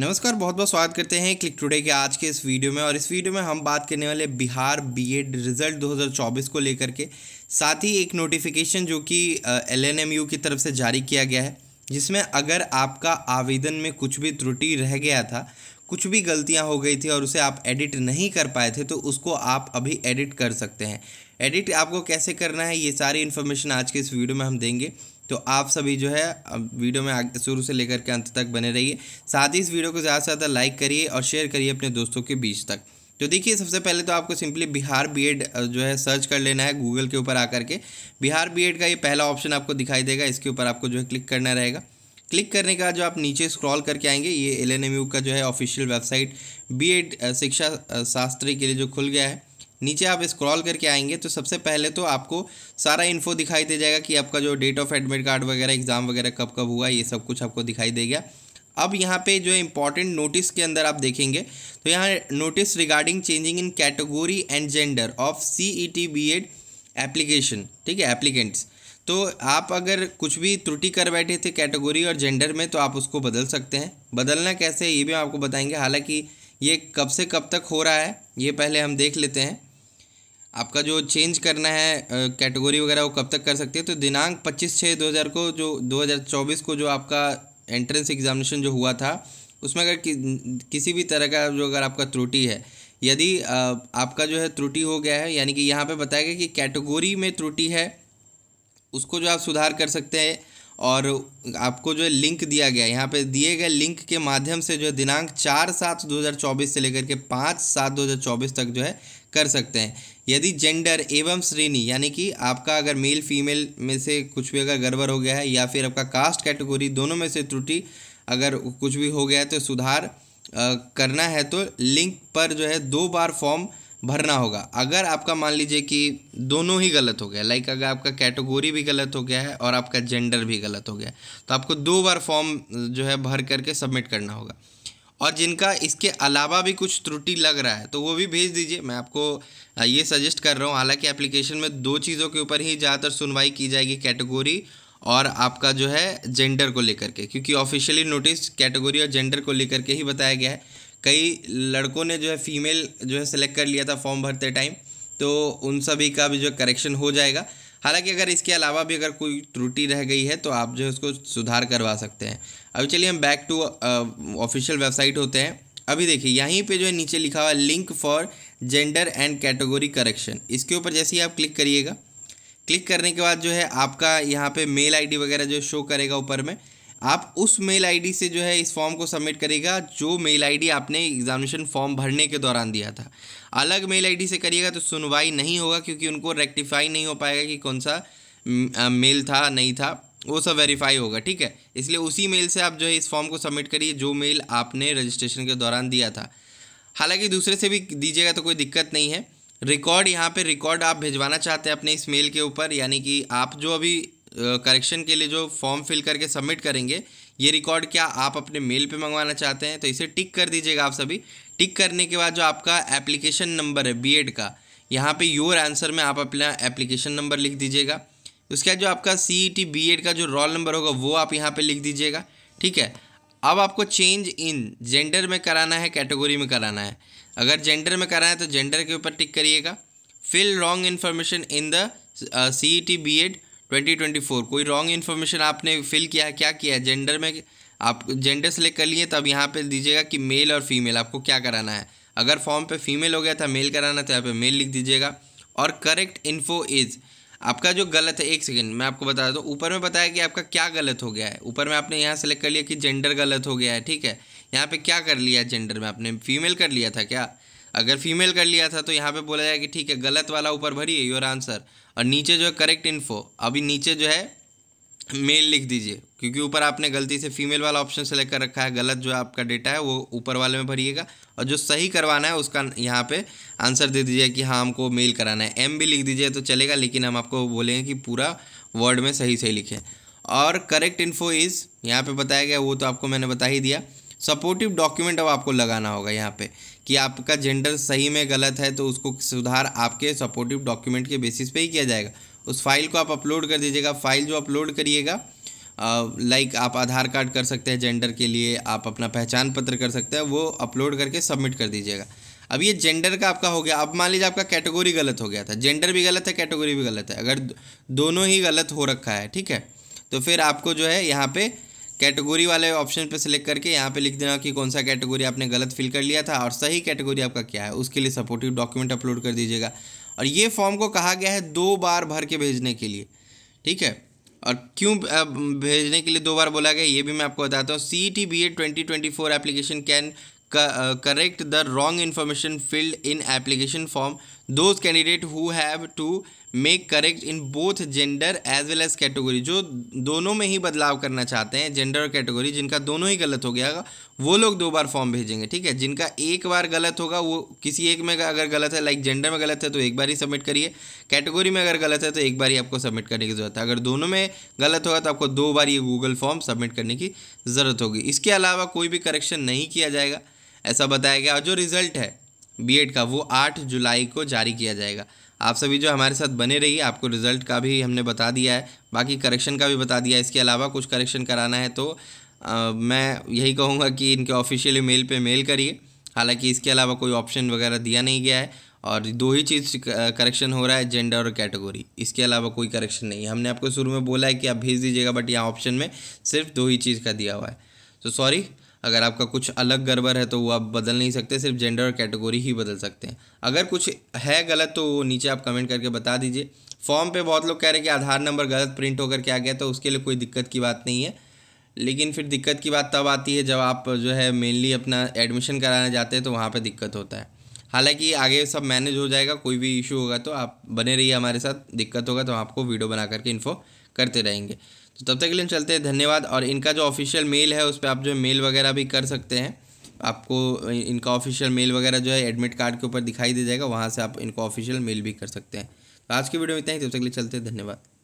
नमस्कार बहुत बहुत स्वागत करते हैं क्लिक टुडे के आज के इस वीडियो में और इस वीडियो में हम बात करने वाले बिहार बीएड रिजल्ट 2024 को लेकर के साथ ही एक नोटिफिकेशन जो कि एलएनएमयू की तरफ से जारी किया गया है जिसमें अगर आपका आवेदन में कुछ भी त्रुटि रह गया था कुछ भी गलतियां हो गई थी और उसे आप एडिट नहीं कर पाए थे तो उसको आप अभी एडिट कर सकते हैं एडिट आपको कैसे करना है ये सारी इन्फॉर्मेशन आज के इस वीडियो में हम देंगे तो आप सभी जो है वीडियो में शुरू से लेकर के अंत तक बने रहिए साथ ही इस वीडियो को ज़्यादा से ज़्यादा लाइक करिए और शेयर करिए अपने दोस्तों के बीच तक तो देखिए सबसे पहले तो आपको सिंपली बिहार बीएड जो है सर्च कर लेना है गूगल के ऊपर आकर के बिहार बीएड का ये पहला ऑप्शन आपको दिखाई देगा इसके ऊपर आपको जो है क्लिक करना रहेगा क्लिक करने का जो आप नीचे स्क्रॉल करके आएंगे ये एल का जो है ऑफिशियल वेबसाइट बी शिक्षा शास्त्री के लिए जो खुल गया है नीचे आप स्क्रॉल करके आएंगे तो सबसे पहले तो आपको सारा इन्फो दिखाई दे जाएगा कि आपका जो डेट ऑफ एडमिट कार्ड वगैरह एग्ज़ाम वगैरह कब कब हुआ ये सब कुछ आपको दिखाई देगा अब यहाँ पे जो इम्पॉर्टेंट नोटिस के अंदर आप देखेंगे तो यहाँ notice regarding changing in category and gender of C E T B Ed application ठीक है एप्लीकेंट्स तो आप अगर कुछ भी त्रुटि कर बैठे थे कैटेगोरी और जेंडर में तो आप उसको बदल सकते हैं बदलना कैसे ये भी हम आपको बताएंगे हालांकि ये कब से कब तक हो रहा है ये पहले हम देख लेते हैं आपका जो चेंज करना है कैटेगरी वगैरह वो कब तक कर सकते हैं तो दिनांक 25 छः 2000 को जो 2024 को जो आपका एंट्रेंस एग्जामिनेशन जो हुआ था उसमें अगर कि, किसी भी तरह का जो अगर आपका त्रुटि है यदि आपका जो है त्रुटि हो गया है यानी कि यहाँ पे बताया गया कि कैटेगोरी में त्रुटि है उसको जो आप सुधार कर सकते हैं और आपको जो है लिंक दिया गया है यहाँ पे दिए गए लिंक के माध्यम से जो है दिनांक चार सात 2024 से लेकर के पाँच सात 2024 तक जो है कर सकते हैं यदि जेंडर एवं श्रेणी यानी कि आपका अगर मेल फीमेल में से कुछ भी अगर गड़बड़ हो गया है या फिर आपका कास्ट कैटेगरी दोनों में से त्रुटि अगर कुछ भी हो गया है तो सुधार करना है तो लिंक पर जो है दो बार फॉर्म भरना होगा अगर आपका मान लीजिए कि दोनों ही गलत हो गया लाइक अगर आपका कैटेगोरी भी गलत हो गया है और आपका जेंडर भी गलत हो गया है तो आपको दो बार फॉर्म जो है भर करके सबमिट करना होगा और जिनका इसके अलावा भी कुछ त्रुटि लग रहा है तो वो भी भेज दीजिए मैं आपको ये सजेस्ट कर रहा हूँ हालांकि एप्लीकेशन में दो चीज़ों के ऊपर ही ज़्यादातर सुनवाई की जाएगी कैटेगोरी और आपका जो है जेंडर को लेकर के क्योंकि ऑफिशियली नोटिस कैटेगोरी और जेंडर को लेकर के ही बताया गया है कई लड़कों ने जो है फीमेल जो है सेलेक्ट कर लिया था फॉर्म भरते टाइम तो उन सभी का भी जो करेक्शन हो जाएगा हालांकि अगर इसके अलावा भी अगर कोई त्रुटि रह गई है तो आप जो है उसको सुधार करवा सकते हैं अभी चलिए हम बैक टू ऑफिशियल वेबसाइट होते हैं अभी देखिए यहीं पे जो है नीचे लिखा हुआ link for gender and category correction इसके ऊपर जैसे ही आप क्लिक करिएगा क्लिक करने के बाद जो है आपका यहाँ पे मेल आईडी वगैरह जो शो करेगा ऊपर में आप उस मेल आईडी से जो है इस फॉर्म को सबमिट करेगा जो मेल आईडी आपने एग्जामिनेशन फॉर्म भरने के दौरान दिया था अलग मेल आईडी से करिएगा तो सुनवाई नहीं होगा क्योंकि उनको रेक्टिफाई नहीं हो पाएगा कि कौन सा मेल था नहीं था वो सब वेरीफाई होगा ठीक है इसलिए उसी मेल से आप जो है इस फॉर्म को सबमिट करिए जो मेल आपने रजिस्ट्रेशन के दौरान दिया था हालांकि दूसरे से भी दीजिएगा तो कोई दिक्कत नहीं है रिकॉर्ड यहाँ पे रिकॉर्ड आप भिजवाना चाहते हैं अपने इस मेल के ऊपर यानी कि आप जो अभी करेक्शन के लिए जो फॉर्म फिल करके सबमिट करेंगे ये रिकॉर्ड क्या आप अपने मेल पे मंगवाना चाहते हैं तो इसे टिक कर दीजिएगा आप सभी टिक करने के बाद जो आपका एप्लीकेशन नंबर है बी का यहाँ पे योर आंसर में आप अपना एप्लीकेशन नंबर लिख दीजिएगा उसके बाद जो आपका सी ई बीएड का जो रोल नंबर होगा वो आप यहाँ पर लिख दीजिएगा ठीक है अब आपको चेंज इन जेंडर में कराना है कैटेगरी में कराना है अगर जेंडर में कराना है तो जेंडर के ऊपर टिक करिएगा fill wrong information in the C E T B Ed 2024 कोई रॉन्ग इन्फॉर्मेशन आपने फिल किया है क्या किया है जेंडर में आप जेंडर सेलेक्ट कर लिए तो अब यहाँ पे दीजिएगा कि मेल और फीमेल आपको क्या कराना है अगर फॉर्म पे फीमेल हो गया था मेल कराना था यहाँ पे मेल लिख दीजिएगा और करेक्ट इन्फो इज़ आपका जो गलत है एक सेकेंड मैं आपको बता दूँ ऊपर में बताया कि आपका क्या गलत हो गया है ऊपर में आपने यहाँ सेलेक्ट कर लिया कि जेंडर गलत हो गया है ठीक है यहाँ पे क्या कर लिया जेंडर में आपने फीमेल कर लिया था क्या अगर फीमेल कर लिया था तो यहाँ पे बोला जाए कि ठीक है गलत वाला ऊपर भरिए योर आंसर और नीचे जो है करेक्ट इन्फो अभी नीचे जो है मेल लिख दीजिए क्योंकि ऊपर आपने गलती से फीमेल वाला ऑप्शन सेलेक्ट कर रखा है गलत जो आपका डेटा है वो ऊपर वाले में भरिएगा और जो सही करवाना है उसका यहाँ पे आंसर दे दीजिए कि हाँ हमको मेल कराना है एम भी लिख दीजिए तो चलेगा लेकिन हम आपको बोलेंगे कि पूरा वर्ड में सही सही लिखें और करेक्ट इन्फो इज़ यहाँ पर बताया गया वो तो आपको मैंने बता ही दिया सपोर्टिव डॉक्यूमेंट अब आपको लगाना होगा यहाँ पे कि आपका जेंडर सही में गलत है तो उसको सुधार आपके सपोर्टिव डॉक्यूमेंट के बेसिस पे ही किया जाएगा उस फाइल को आप अपलोड कर दीजिएगा फाइल जो अपलोड करिएगा लाइक आप आधार कार्ड कर सकते हैं जेंडर के लिए आप अपना पहचान पत्र कर सकते हैं वो अपलोड करके सबमिट कर दीजिएगा अब ये जेंडर का आपका हो गया अब मान लीजिए आपका कैटेगोरी गलत हो गया था जेंडर भी गलत है कैटेगोरी भी गलत है अगर दोनों ही गलत हो रखा है ठीक है तो फिर आपको जो है यहाँ पे कैटेगरी वाले ऑप्शन पर सिलेक्ट करके यहाँ पे लिख देना कि कौन सा कैटेगरी आपने गलत फिल कर लिया था और सही कैटेगरी आपका क्या है उसके लिए सपोर्टिव डॉक्यूमेंट अपलोड कर दीजिएगा और ये फॉर्म को कहा गया है दो बार भर के भेजने के लिए ठीक है और क्यों भेजने के लिए दो बार बोला गया ये भी मैं आपको बताता हूँ C T B A twenty twenty four application can correct the wrong information field in application form those candidate who have to make correct in both gender as well as category जो दोनों में ही बदलाव करना चाहते हैं gender और category जिनका दोनों ही गलत हो गया वो लोग दो बार फॉर्म भेजेंगे ठीक है जिनका एक बार गलत होगा वो किसी एक में अगर गलत है लाइक जेंडर में गलत है तो एक बार ही सबमिट करिए कैटेगरी में अगर गलत है तो एक बार ही आपको सबमिट करने की ज़रूरत है अगर दोनों में गलत होगा तो आपको दो बार ये गूगल फॉर्म सबमिट करने की ज़रूरत होगी इसके अलावा कोई भी करेक्शन नहीं किया जाएगा ऐसा बताया गया और जो रिज़ल्ट है बीएड का वो आठ जुलाई को जारी किया जाएगा आप सभी जो हमारे साथ बने रहिए आपको रिजल्ट का भी हमने बता दिया है बाकी करेक्शन का भी बता दिया है इसके अलावा कुछ करेक्शन कराना है तो आ, मैं यही कहूँगा कि इनके ऑफिशियल मेल पे मेल करिए हालांकि इसके अलावा कोई ऑप्शन वगैरह दिया नहीं गया है और दो ही चीज़ करेक्शन हो रहा है जेंडर और कैटेगरी इसके अलावा कोई करेक्शन नहीं है हमने आपको शुरू में बोला है कि आप भेज दीजिएगा बट यहाँ ऑप्शन में सिर्फ दो ही चीज़ का दिया हुआ है तो सॉरी अगर आपका कुछ अलग गड़बड़ है तो वो आप बदल नहीं सकते सिर्फ जेंडर और कैटेगोरी ही बदल सकते हैं अगर कुछ है गलत तो नीचे आप कमेंट करके बता दीजिए फॉर्म पे बहुत लोग कह रहे हैं कि आधार नंबर गलत प्रिंट होकर के आ गया तो उसके लिए कोई दिक्कत की बात नहीं है लेकिन फिर दिक्कत की बात तब आती है जब आप जो है मेनली अपना एडमिशन कराना जाते हैं तो वहाँ पर दिक्कत होता है हालांकि आगे सब मैनेज हो जाएगा कोई भी इशू होगा तो आप बने रहिए हमारे साथ दिक्कत होगा तो आपको वीडियो बना करके इन्फो करते रहेंगे तो तब तक के लिए हम चलते हैं धन्यवाद और इनका जो ऑफिशियल मेल है उस पर आप जो मेल वगैरह भी कर सकते हैं आपको इनका ऑफिशियल मेल वगैरह जो है एडमिट कार्ड के ऊपर दिखाई दे जाएगा वहाँ से आप इनको ऑफिशियल मेल भी कर सकते हैं तो आज की वीडियो में इतना ही तब तक के लिए चलते हैं धन्यवाद